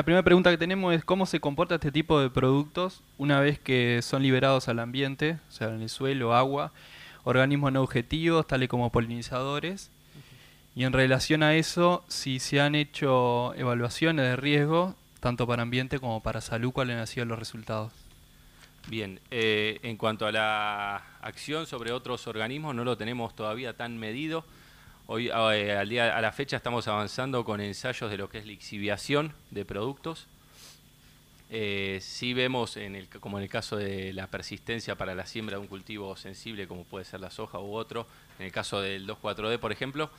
la primera pregunta que tenemos es cómo se comporta este tipo de productos una vez que son liberados al ambiente, o sea, en el suelo, agua, organismos no objetivos, tales como polinizadores. Y en relación a eso, si se han hecho evaluaciones de riesgo, tanto para ambiente como para salud, cuáles han sido los resultados. Bien, eh, en cuanto a la acción sobre otros organismos, no lo tenemos todavía tan medido. Hoy, ah, eh, al día, a la fecha, estamos avanzando con ensayos de lo que es la lixiviación de productos. Eh, si vemos, en el, como en el caso de la persistencia para la siembra de un cultivo sensible, como puede ser la soja u otro, en el caso del 2,4-D, por ejemplo,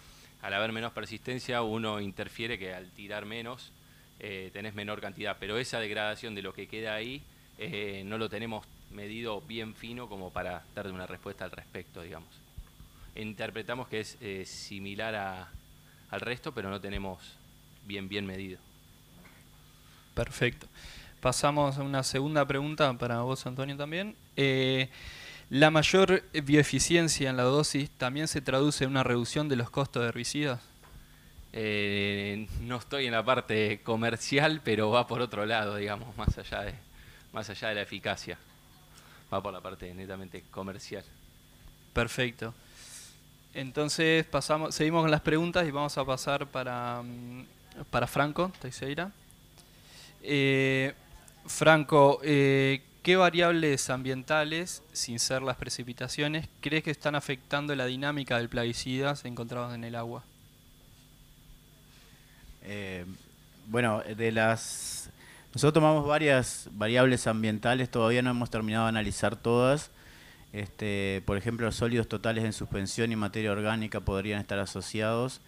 al haber menos persistencia, uno interfiere que al tirar menos eh, tenés menor cantidad, pero esa degradación de lo que queda ahí no lo tenemos medido bien fino como para darle una respuesta al respecto, digamos interpretamos que es eh, similar a, al resto, pero no tenemos bien, bien medido. Perfecto. Pasamos a una segunda pregunta para vos, Antonio, también. Eh, ¿La mayor bioeficiencia en la dosis también se traduce en una reducción de los costos de herbicidas? Eh, no estoy en la parte comercial, pero va por otro lado, digamos, más allá de, más allá de la eficacia. Va por la parte netamente comercial. Perfecto. Entonces pasamos, seguimos con las preguntas y vamos a pasar para, mm, Franco Teixeira. Eh, Franco, eh, ¿qué variables ambientales, sin ser las precipitaciones, crees que están afectando la dinámica del plaguicida encontrados en el agua? Eh, bueno, de las nosotros tomamos varias variables ambientales, todavía no hemos terminado de analizar todas. Este, por ejemplo, los sólidos totales en suspensión y materia orgánica podrían estar asociados,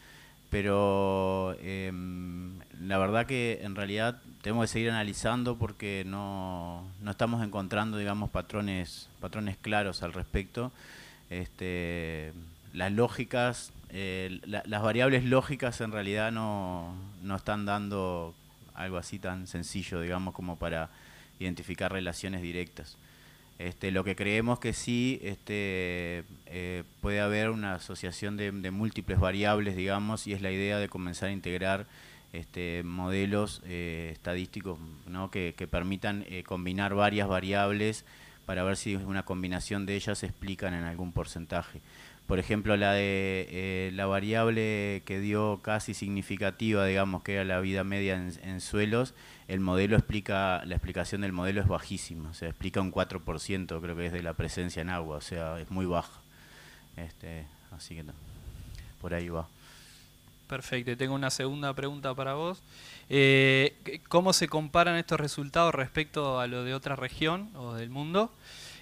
pero em, la verdad que en realidad tenemos que seguir analizando porque no, estamos encontrando, patrones, patrones claros al respecto. Este, las lógicas, eh, las variables lógicas en realidad no, no están dando algo así tan sencillo, digamos, como para identificar relaciones directas. Este, lo que creemos que sí este, eh, puede haber una asociación de, múltiples variables, digamos, y es la idea de comenzar a integrar este, modelos eh, estadísticos que, permitan eh, combinar varias variables para ver si una combinación de ellas se explican en algún porcentaje. Por ejemplo, la de eh, la variable que dio casi significativa, digamos, que era la vida media en, suelos, el modelo explica, la explicación del modelo es bajísima, o sea, explica un 4%, creo que es de la presencia en agua, o sea, es muy baja. Este, así que por ahí va. Perfecto, tengo una segunda pregunta para vos. Eh, ¿Cómo se comparan estos resultados respecto a lo de otra región o del mundo?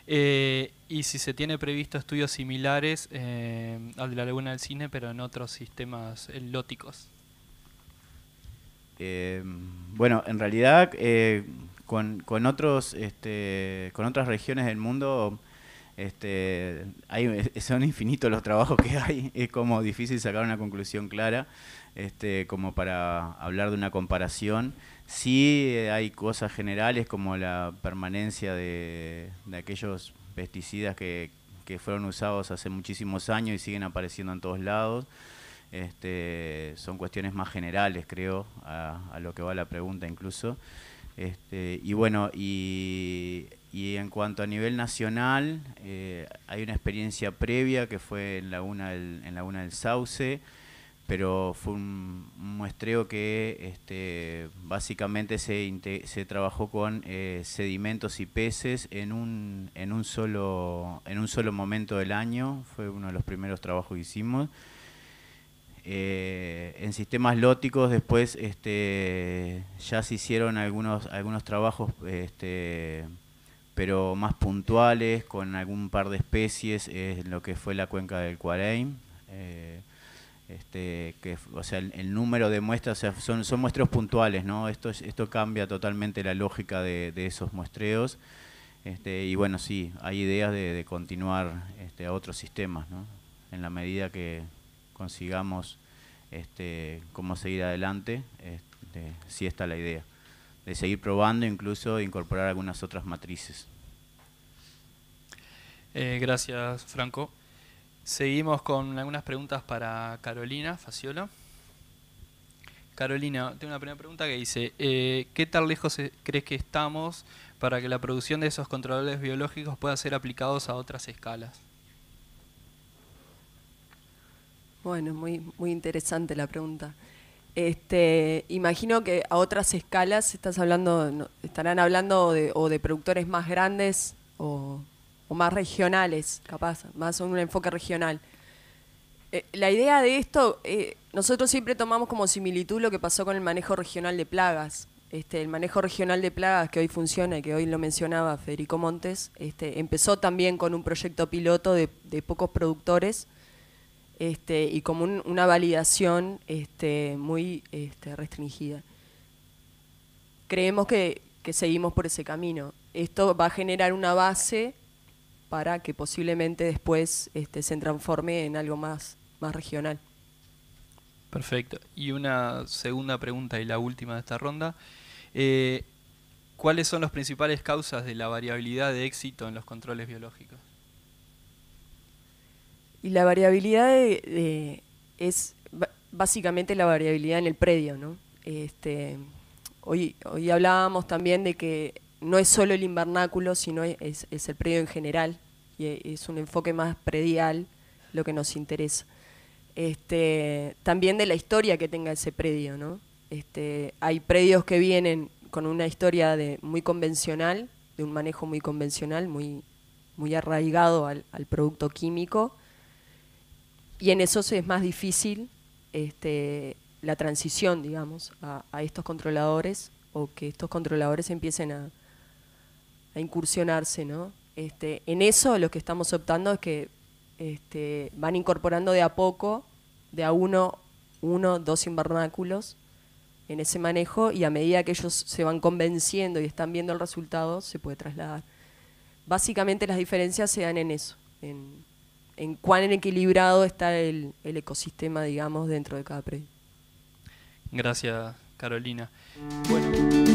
Eh, y si se tiene previsto estudios similares eh, al de la Laguna del Cine, pero en otros sistemas lóticos. Eh, bueno, en realidad con, con, otros, este, con otras regiones del mundo este, hay, eh, son infinitos los trabajos que hay, es como difícil sacar una conclusión clara, este, como para hablar de una comparación. Sí eh, hay cosas generales como la permanencia de, de aquellos pesticidas que, que, fueron usados hace muchísimos años y siguen apareciendo en todos lados. Este, son cuestiones más generales, creo, a lo que va la pregunta incluso. Este, y bueno, y, en cuanto a nivel nacional, eh, hay una experiencia previa que fue en Laguna del, Laguna del Sauce, pero fue un, muestreo que este, básicamente se, trabajó con eh, sedimentos y peces en un, en, un solo, en un solo momento del año, fue uno de los primeros trabajos que hicimos. Eh, en sistemas lóticos después este, ya se hicieron algunos, algunos trabajos, este, pero más puntuales, con algún par de especies, eh, en lo que fue la cuenca del Cuareim. Eh, este, que, o sea, el, número de muestras, son, son muestreos puntuales, ¿no? Esto, esto cambia totalmente la lógica de, de esos muestreos. Este, y bueno, sí, hay ideas de, de continuar este, a otros sistemas, ¿no? En la medida que, consigamos este, cómo seguir adelante, este, si está la idea, de seguir probando, incluso incorporar algunas otras matrices. Eh, gracias, Franco. Seguimos con algunas preguntas para Carolina Faciola. Carolina, tengo una primera pregunta que dice, eh, ¿qué tan lejos e-, crees que estamos para que la producción de esos controladores biológicos pueda ser aplicados a otras escalas? Bueno, muy, muy interesante la pregunta. Este, imagino que a otras escalas estás hablando, estarán hablando de, o de productores más grandes o, más regionales, capaz, más un enfoque regional. Eh, la idea de esto, eh, nosotros siempre tomamos como similitud lo que pasó con el manejo regional de plagas. Este, el manejo regional de plagas que hoy funciona y que hoy lo mencionaba Federico Montes, este, empezó también con un proyecto piloto de pocos productores este, y como una validación este, muy este, restringida. Creemos que, seguimos por ese camino. Esto va a generar una base para que posiblemente después este, se transforme en algo más, más regional. Perfecto. Y una segunda pregunta y la última de esta ronda. Eh, ¿Cuáles son las principales causas de la variabilidad de éxito en los controles biológicos? Y la variabilidad es básicamente la variabilidad en el predio. ¿no? Este, hoy, hablábamos también de que no es solo el invernáculo, sino es, el predio en general, y e, es un enfoque más predial lo que nos interesa. Este, también de la historia que tenga ese predio. ¿no? Este, hay predios que vienen con una historia de, muy convencional, de un manejo muy convencional, muy, muy arraigado al producto químico, y en eso es más difícil este, la transición, digamos, a, estos controladores o que estos controladores empiecen a, incursionarse, ¿no? Este, en eso lo que estamos optando es que este, van incorporando de a poco, de a uno, uno, dos invernáculos en ese manejo y a medida que ellos se van convenciendo y están viendo el resultado, se puede trasladar. Básicamente las diferencias se dan en eso, en, en cuán equilibrado está el, ecosistema, digamos, dentro de cada Gracias, Carolina. Bueno.